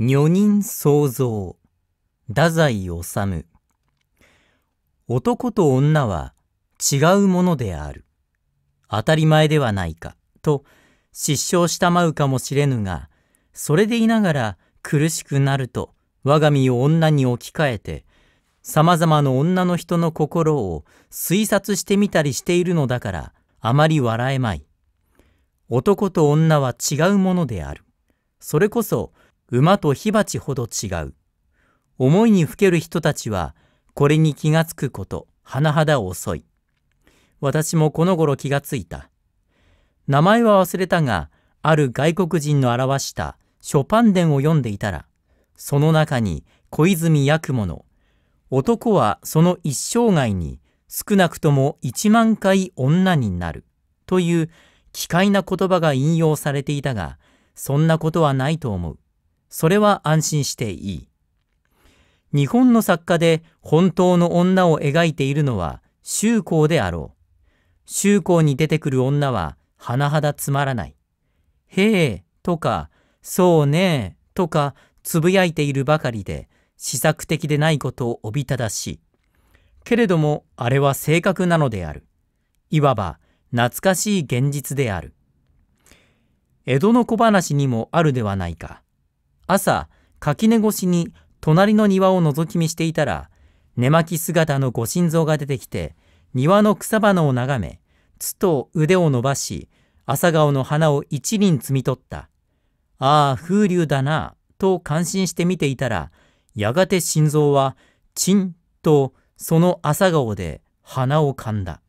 女人創造太宰治男と女は違うものである当たり前ではないかと失笑したまうかもしれぬがそれでいながら苦しくなると我が身を女に置き換えてさまざまな女の人の心を推察してみたりしているのだからあまり笑えまい男と女は違うものであるそれこそ馬と火鉢ほど違う。思いにふける人たちは、これに気がつくこと、甚だ遅い。私もこの頃気がついた。名前は忘れたが、ある外国人の表したショパン伝を読んでいたら、その中に小泉八雲の、男はその一生涯に少なくとも一万回女になる、という奇怪な言葉が引用されていたが、そんなことはないと思う。それは安心していい。日本の作家で本当の女を描いているのは周公であろう。周公に出てくる女は甚だつまらない。へえ、とか、そうねえ、とか、つぶやいているばかりで、試作的でないことをおびただしい。けれども、あれは正確なのである。いわば、懐かしい現実である。江戸の小話にもあるではないか。朝、垣根越しに隣の庭を覗き見していたら、寝巻き姿のご心臓が出てきて、庭の草花を眺め、つと腕を伸ばし、朝顔の花を一輪摘み取った。ああ、風流だな、と感心して見ていたら、やがて心臓は、チンとその朝顔で鼻をかんだ。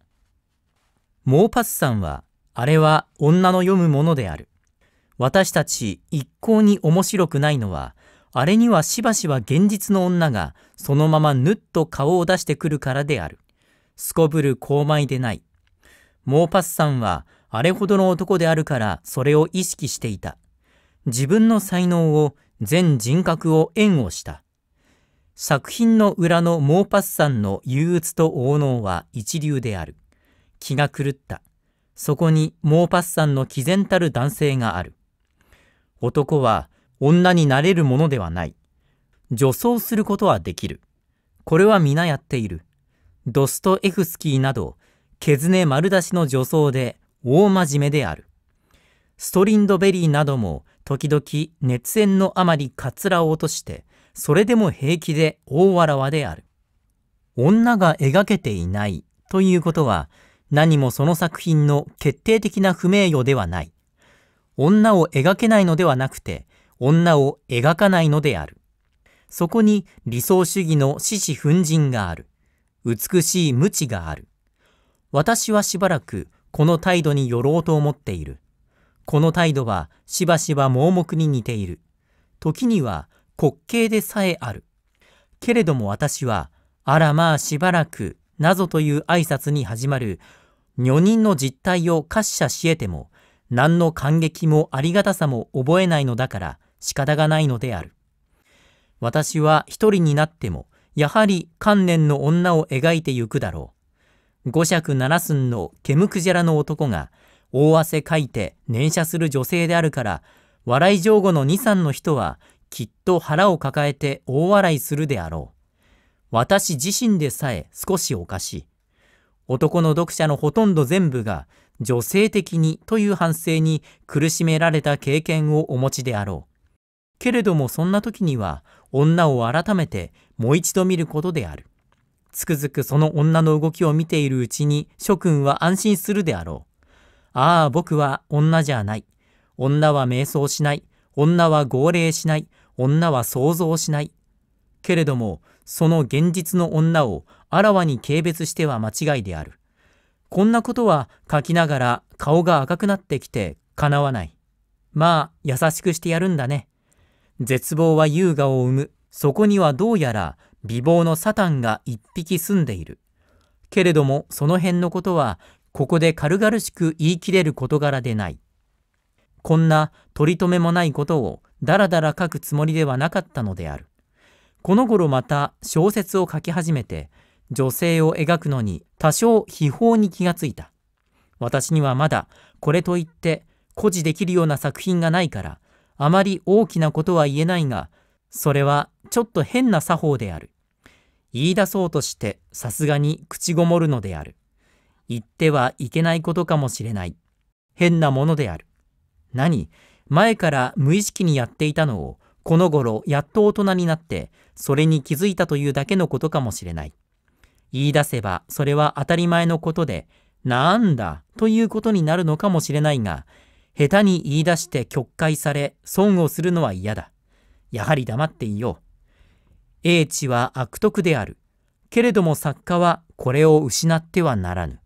モーパスさんは、あれは女の読むものである。私たち一向に面白くないのは、あれにはしばしば現実の女がそのままぬっと顔を出してくるからである。すこぶる高米でない。モーパスさんはあれほどの男であるからそれを意識していた。自分の才能を全人格を縁をした。作品の裏のモーパスさんの憂鬱と応能は一流である。気が狂った。そこにモーパスさんの毅然たる男性がある。男は女になれるものではない。女装することはできる。これは皆やっている。ドストエフスキーなど、ケズネ丸出しの女装で大真面目である。ストリンドベリーなども時々熱演のあまりカツラを落として、それでも平気で大わらわである。女が描けていないということは、何もその作品の決定的な不名誉ではない。女を描けないのではなくて、女を描かないのである。そこに理想主義の獅子奮陣がある。美しい無知がある。私はしばらくこの態度によろうと思っている。この態度はしばしば盲目に似ている。時には滑稽でさえある。けれども私は、あらまあしばらく、なぞという挨拶に始まる、女人の実態を滑車し得ても、何の感激もありがたさも覚えないのだから仕方がないのである。私は一人になっても、やはり観念の女を描いてゆくだろう。五尺七寸の煙ムクジャの男が、大汗かいて念写する女性であるから、笑い上後の二三の人は、きっと腹を抱えて大笑いするであろう。私自身でさえ少しおかしい。男の読者のほとんど全部が女性的にという反省に苦しめられた経験をお持ちであろう。けれどもそんな時には女を改めてもう一度見ることである。つくづくその女の動きを見ているうちに諸君は安心するであろう。ああ、僕は女じゃない。女は瞑想しない。女は号令しない。女は想像しない。けれどもその現実の女をあらわに軽蔑しては間違いであるこんなことは書きながら顔が赤くなってきてかなわないまあ優しくしてやるんだね絶望は優雅を生むそこにはどうやら美貌のサタンが一匹住んでいるけれどもその辺のことはここで軽々しく言い切れる事柄でないこんな取り留めもないことをだらだら書くつもりではなかったのであるこの頃また小説を書き始めて、女性を描くのに多少秘宝に気がついた。私にはまだこれといって誇示できるような作品がないから、あまり大きなことは言えないが、それはちょっと変な作法である。言い出そうとしてさすがに口ごもるのである。言ってはいけないことかもしれない。変なものである。何前から無意識にやっていたのをこの頃、やっと大人になって、それに気づいたというだけのことかもしれない。言い出せば、それは当たり前のことで、なんだ、ということになるのかもしれないが、下手に言い出して曲解され、損をするのは嫌だ。やはり黙っていよう。英知は悪徳である。けれども作家はこれを失ってはならぬ。